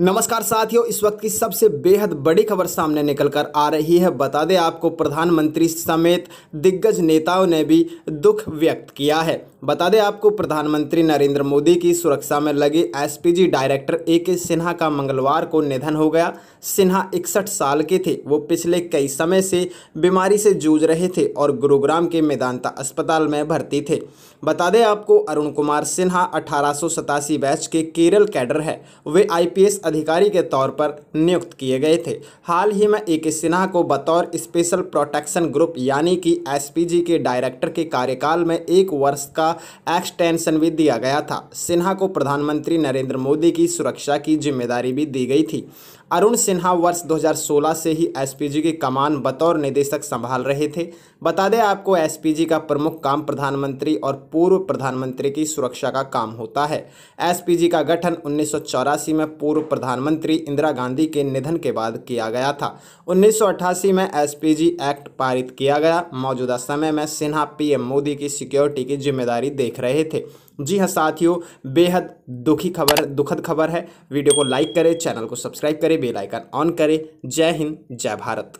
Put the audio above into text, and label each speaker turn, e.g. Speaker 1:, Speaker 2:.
Speaker 1: नमस्कार साथियों इस वक्त की सबसे बेहद बड़ी खबर सामने निकल कर आ रही है बता दें आपको प्रधानमंत्री समेत दिग्गज नेताओं ने भी दुख व्यक्त किया है बता दें आपको प्रधानमंत्री नरेंद्र मोदी की सुरक्षा में लगे एसपीजी डायरेक्टर ए के सिन्हा का मंगलवार को निधन हो गया सिन्हा इकसठ साल के थे वो पिछले कई समय से बीमारी से जूझ रहे थे और गुरुग्राम के मेदांता अस्पताल में भर्ती थे बता दें आपको अरुण कुमार सिन्हा अठारह बैच के केरल कैडर है वे आई अधिकारी के तौर पर नियुक्त किए गए थे हाल ही में ए के सिन्हा को बतौर स्पेशल प्रोटेक्शन ग्रुप यानी कि एस के डायरेक्टर के कार्यकाल में एक वर्ष का का एक्सटेंशन भी दिया गया था सिन्हा को प्रधानमंत्री नरेंद्र मोदी की सुरक्षा की जिम्मेदारी भी दी गई थी अरुण सिन्हा वर्ष 2016 से ही एसपीजी की कमान बतौर निदेशक संभाल रहे थे बता दें आपको एसपीजी का प्रमुख काम प्रधानमंत्री और पूर्व प्रधानमंत्री की सुरक्षा का काम होता है एसपीजी का गठन उन्नीस में पूर्व प्रधानमंत्री इंदिरा गांधी के निधन के बाद किया गया था उन्नीस में एस एक्ट पारित किया गया मौजूदा समय में सिन्हा पीएम मोदी की सिक्योरिटी की जिम्मेदारी देख रहे थे जी हाँ साथियों बेहद दुखी खबर दुखद खबर है वीडियो को लाइक करें चैनल को सब्सक्राइब करें बेल आइकन ऑन करें जय हिंद जय भारत